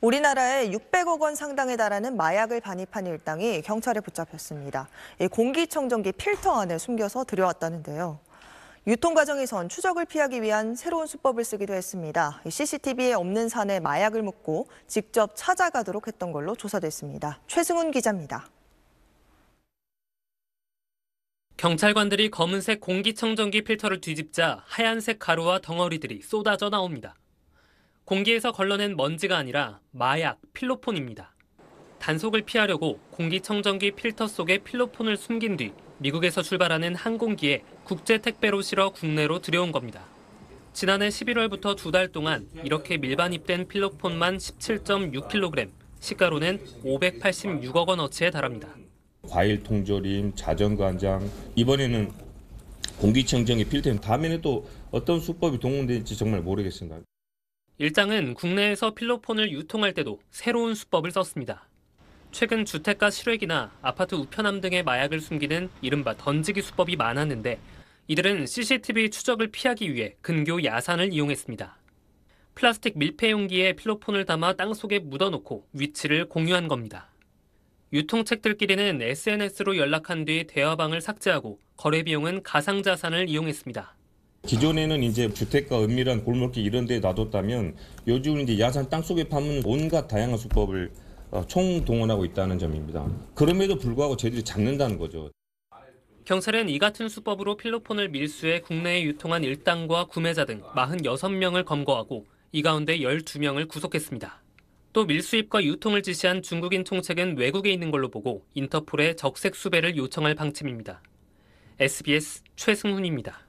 우리나라에 600억 원 상당에 달하는 마약을 반입한 일당이 경찰에 붙잡혔습니다. 공기청정기 필터 안에 숨겨서 들여왔다는데요. 유통 과정에선 추적을 피하기 위한 새로운 수법을 쓰기도 했습니다. CCTV에 없는 산에 마약을 묻고 직접 찾아가도록 했던 걸로 조사됐습니다. 최승훈 기자입니다. 경찰관들이 검은색 공기청정기 필터를 뒤집자 하얀색 가루와 덩어리들이 쏟아져 나옵니다. 공기에서 걸러낸 먼지가 아니라 마약, 필로폰입니다. 단속을 피하려고 공기청정기 필터 속에 필로폰을 숨긴 뒤 미국에서 출발하는 항공기에 국제 택배로 실어 국내로 들여온 겁니다. 지난해 11월부터 두 달 동안 이렇게 밀반입된 필로폰만 17.6kg, 시가로는 586억 원어치에 달합니다. 과일 통조림, 자전거 한 장, 이번에는 공기청정기 필터, 다음에는 또 어떤 수법이 동원될지 정말 모르겠습니다. 일당은 국내에서 필로폰을 유통할 때도 새로운 수법을 썼습니다. 최근 주택가 실외기나 아파트 우편함 등의 마약을 숨기는 이른바 던지기 수법이 많았는데 이들은 CCTV 추적을 피하기 위해 근교 야산을 이용했습니다. 플라스틱 밀폐 용기에 필로폰을 담아 땅속에 묻어놓고 위치를 공유한 겁니다. 유통책들끼리는 SNS로 연락한 뒤 대화방을 삭제하고 거래 비용은 가상자산을 이용했습니다. 기존에는 이제 주택과 은밀한 골목길 이런 데 놔뒀다면 요즘 이제 야산 땅속에 파면 온갖 다양한 수법을 어, 총동원하고 있다는 점입니다. 그럼에도 불구하고 저희들이 잡는다는 거죠. 경찰은 이 같은 수법으로 필로폰을 밀수해 국내에 유통한 일당과 구매자 등 46명을 검거하고 이 가운데 12명을 구속했습니다. 또 밀수입과 유통을 지시한 중국인 총책은 외국에 있는 걸로 보고 인터폴에 적색 수배를 요청할 방침입니다. SBS 최승훈입니다.